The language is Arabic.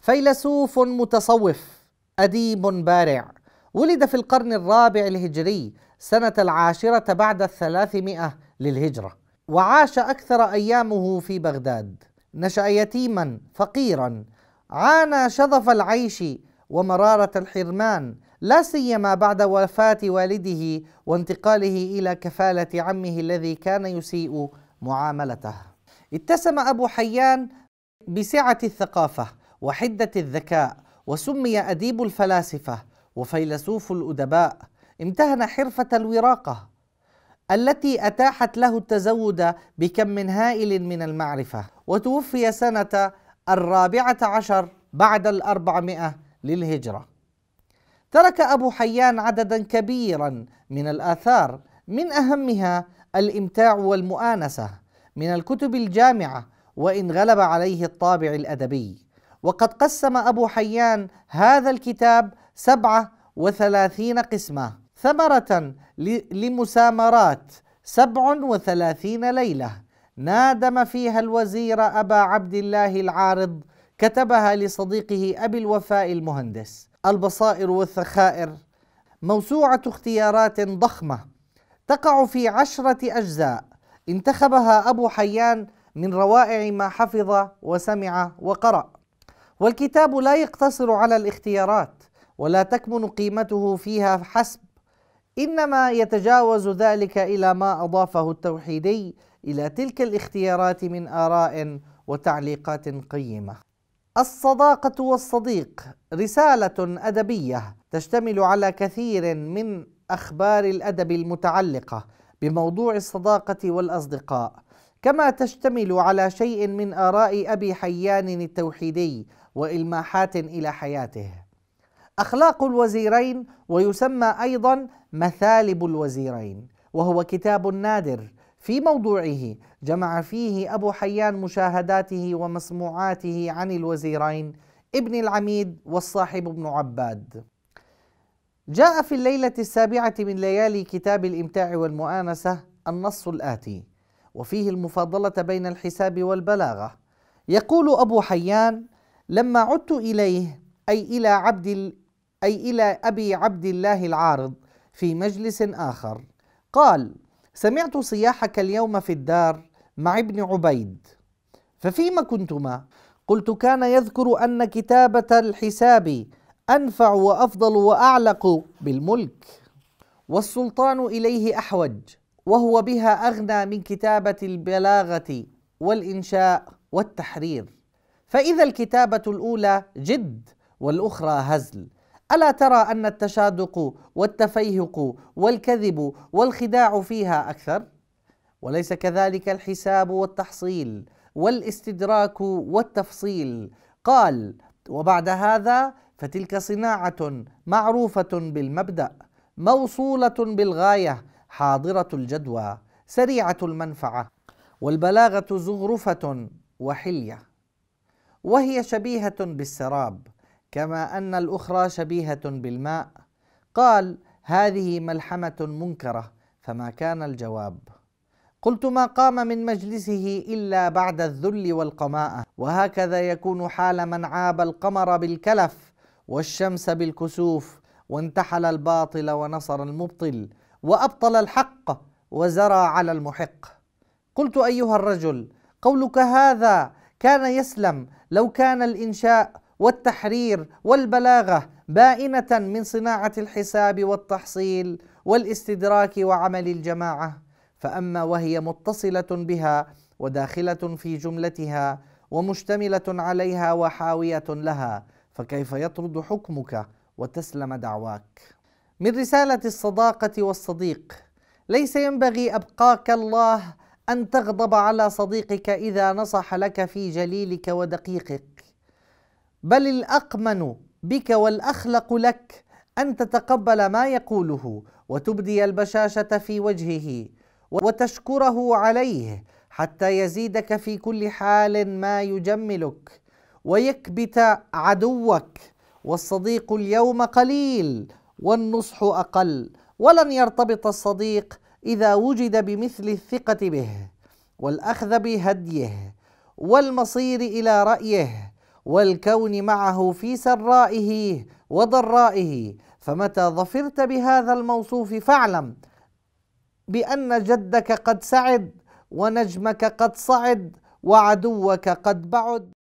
فيلسوف متصوف أديب بارع ولد في القرن الرابع الهجري سنة العاشرة بعد الثلاثمائة للهجرة وعاش أكثر أيامه في بغداد نشأ يتيما فقيرا عانى شظف العيش ومرارة الحرمان لا سيما بعد وفاة والده وانتقاله إلى كفالة عمه الذي كان يسيء معاملته اتسم أبو حيان بسعة الثقافة وحدة الذكاء وسمي أديب الفلاسفة وفيلسوف الأدباء امتهن حرفة الوراقة التي أتاحت له التزود بكم من هائل من المعرفة وتوفي سنة الرابعة عشر بعد الأربعمائة للهجرة ترك أبو حيان عددا كبيرا من الآثار من أهمها الإمتاع والمؤانسة من الكتب الجامعة وإن غلب عليه الطابع الأدبي وقد قسم أبو حيان هذا الكتاب سبعة وثلاثين قسمة ثمرة لمسامرات سبع وثلاثين ليلة نادم فيها الوزير أبا عبد الله العارض كتبها لصديقه أبي الوفاء المهندس البصائر والذخائر موسوعة اختيارات ضخمة تقع في عشرة أجزاء انتخبها أبو حيان من روائع ما حفظ وسمع وقرأ والكتاب لا يقتصر على الاختيارات ولا تكمن قيمته فيها حسب انما يتجاوز ذلك الى ما اضافه التوحيدي الى تلك الاختيارات من اراء وتعليقات قيمه الصداقه والصديق رساله ادبيه تشتمل على كثير من اخبار الادب المتعلقه بموضوع الصداقه والاصدقاء كما تشتمل على شيء من آراء أبي حيان التوحيدي وإلماحات إلى حياته. أخلاق الوزيرين ويسمى أيضا مثالب الوزيرين، وهو كتاب نادر في موضوعه جمع فيه أبو حيان مشاهداته ومسموعاته عن الوزيرين ابن العميد والصاحب بن عباد. جاء في الليلة السابعة من ليالي كتاب الإمتاع والمؤانسة النص الآتي: وفيه المفاضلة بين الحساب والبلاغة يقول أبو حيان لما عدت إليه أي إلى عبد أي إلى أبي عبد الله العارض في مجلس آخر قال سمعت صياحك اليوم في الدار مع ابن عبيد ففيما كنتما قلت كان يذكر أن كتابة الحساب أنفع وأفضل وأعلق بالملك والسلطان إليه أحوج وهو بها اغنى من كتابه البلاغه والانشاء والتحرير فاذا الكتابه الاولى جد والاخرى هزل الا ترى ان التشادق والتفيهق والكذب والخداع فيها اكثر وليس كذلك الحساب والتحصيل والاستدراك والتفصيل قال وبعد هذا فتلك صناعه معروفه بالمبدا موصوله بالغايه حاضرة الجدوى سريعة المنفعة والبلاغة زغرفة وحلية وهي شبيهة بالسراب كما أن الأخرى شبيهة بالماء قال هذه ملحمة منكرة فما كان الجواب قلت ما قام من مجلسه إلا بعد الذل والقماءة وهكذا يكون حال من عاب القمر بالكلف والشمس بالكسوف وانتحل الباطل ونصر المبطل وأبطل الحق وزرى على المحق قلت أيها الرجل قولك هذا كان يسلم لو كان الإنشاء والتحرير والبلاغة بائنة من صناعة الحساب والتحصيل والاستدراك وعمل الجماعة فأما وهي متصلة بها وداخلة في جملتها ومشتملة عليها وحاوية لها فكيف يطرد حكمك وتسلم دعواك من رسالة الصداقة والصديق ليس ينبغي أبقاك الله أن تغضب على صديقك إذا نصح لك في جليلك ودقيقك بل الأقمن بك والأخلق لك أن تتقبل ما يقوله وتبدي البشاشة في وجهه وتشكره عليه حتى يزيدك في كل حال ما يجملك ويكبت عدوك والصديق اليوم قليل والنصح اقل ولن يرتبط الصديق اذا وجد بمثل الثقه به والاخذ بهديه والمصير الى رايه والكون معه في سرائه وضرائه فمتى ظفرت بهذا الموصوف فاعلم بان جدك قد سعد ونجمك قد صعد وعدوك قد بعد